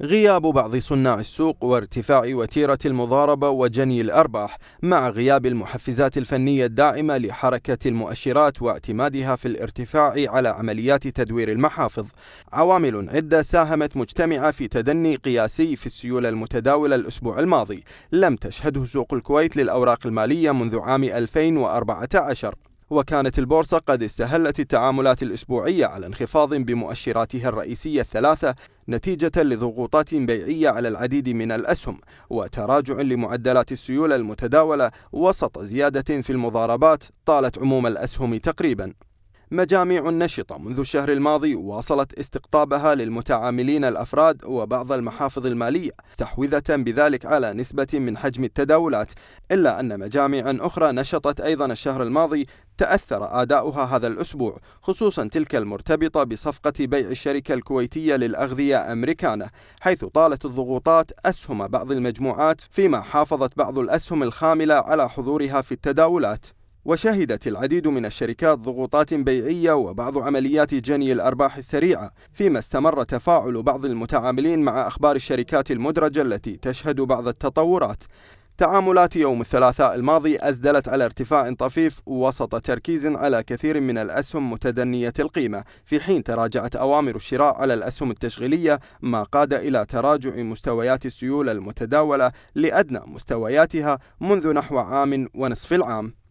غياب بعض صناع السوق وارتفاع وتيرة المضاربة وجني الأرباح مع غياب المحفزات الفنية الداعمة لحركة المؤشرات واعتمادها في الارتفاع على عمليات تدوير المحافظ عوامل عدة ساهمت مجتمعة في تدني قياسي في السيولة المتداولة الأسبوع الماضي لم تشهده سوق الكويت للأوراق المالية منذ عام 2014 وكانت البورصة قد استهلت التعاملات الأسبوعية على انخفاض بمؤشراتها الرئيسية الثلاثة نتيجة لضغوطات بيعية على العديد من الأسهم وتراجع لمعدلات السيولة المتداولة وسط زيادة في المضاربات طالت عموم الأسهم تقريباً. مجاميع نشطة منذ الشهر الماضي واصلت استقطابها للمتعاملين الأفراد وبعض المحافظ المالية تحويذة بذلك على نسبة من حجم التداولات إلا أن مجامع أخرى نشطت أيضا الشهر الماضي تأثر أداؤها هذا الأسبوع خصوصا تلك المرتبطة بصفقة بيع الشركة الكويتية للأغذية أمريكانا حيث طالت الضغوطات أسهم بعض المجموعات فيما حافظت بعض الأسهم الخاملة على حضورها في التداولات وشهدت العديد من الشركات ضغوطات بيعية وبعض عمليات جني الأرباح السريعة فيما استمر تفاعل بعض المتعاملين مع أخبار الشركات المدرجة التي تشهد بعض التطورات تعاملات يوم الثلاثاء الماضي أزدلت على ارتفاع طفيف وسط تركيز على كثير من الأسهم متدنية القيمة في حين تراجعت أوامر الشراء على الأسهم التشغيلية ما قاد إلى تراجع مستويات السيولة المتداولة لأدنى مستوياتها منذ نحو عام ونصف العام